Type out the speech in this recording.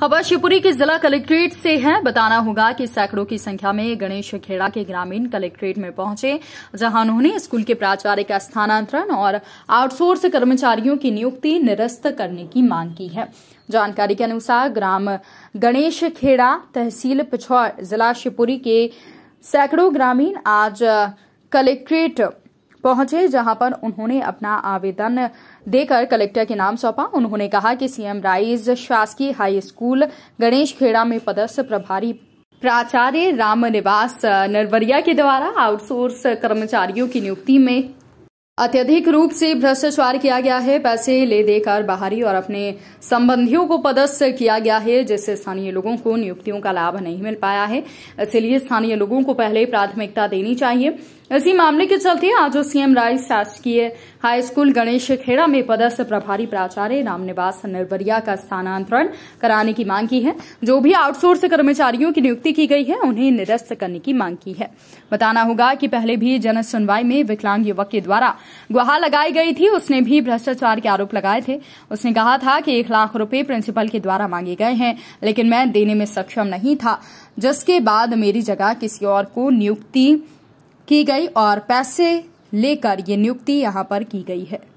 खबर शिवपुरी के जिला कलेक्ट्रेट से है बताना होगा कि सैकड़ों की संख्या में गणेश खेड़ा के ग्रामीण कलेक्ट्रेट में पहुंचे जहां उन्होंने स्कूल के प्राचार्य का स्थानांतरण और आउटसोर्स कर्मचारियों की नियुक्ति निरस्त करने की मांग की है जानकारी के अनुसार ग्राम गणेश खेड़ा तहसील पिछौर जिला शिवपुरी के सैकड़ों ग्रामीण आज कलेक्ट्रेट पहुंचे जहां पर उन्होंने अपना आवेदन देकर कलेक्टर के नाम सौंपा उन्होंने कहा कि सीएम राइज शासकीय हाई स्कूल गणेश खेड़ा में पदस्थ प्रभारी प्राचार्य राम निवास नरवरिया के द्वारा आउटसोर्स कर्मचारियों की नियुक्ति में अत्यधिक रूप से भ्रष्टाचार किया गया है पैसे ले देकर बाहरी और अपने संबंधियों को पदस्थ किया गया है जिससे स्थानीय लोगों को नियुक्तियों का लाभ नहीं मिल पाया है इसलिए स्थानीय लोगों को पहले प्राथमिकता देनी चाहिए इसी मामले के चलते आज सीएम राय शासकीय हाई स्कूल गणेश खेड़ा में पदस्थ प्रभारी प्राचार्य रामनिवास नरबरिया का स्थानांतरण कराने की मांग की है जो भी आउटसोर्स कर्मचारियों की नियुक्ति की गई है उन्हें निरस्त करने की मांग की है बताना होगा कि पहले भी जन सुनवाई में विकलांग युवक के द्वारा गुहा लगाई गई थी उसने भी भ्रष्टाचार के आरोप लगाए थे उसने कहा था कि एक लाख रूपये प्रिंसिपल के द्वारा मांगे गए हैं लेकिन मैं देने में सक्षम नहीं था जिसके बाद मेरी जगह किसी और को नियुक्ति की गई और पैसे लेकर ये नियुक्ति यहाँ पर की गई है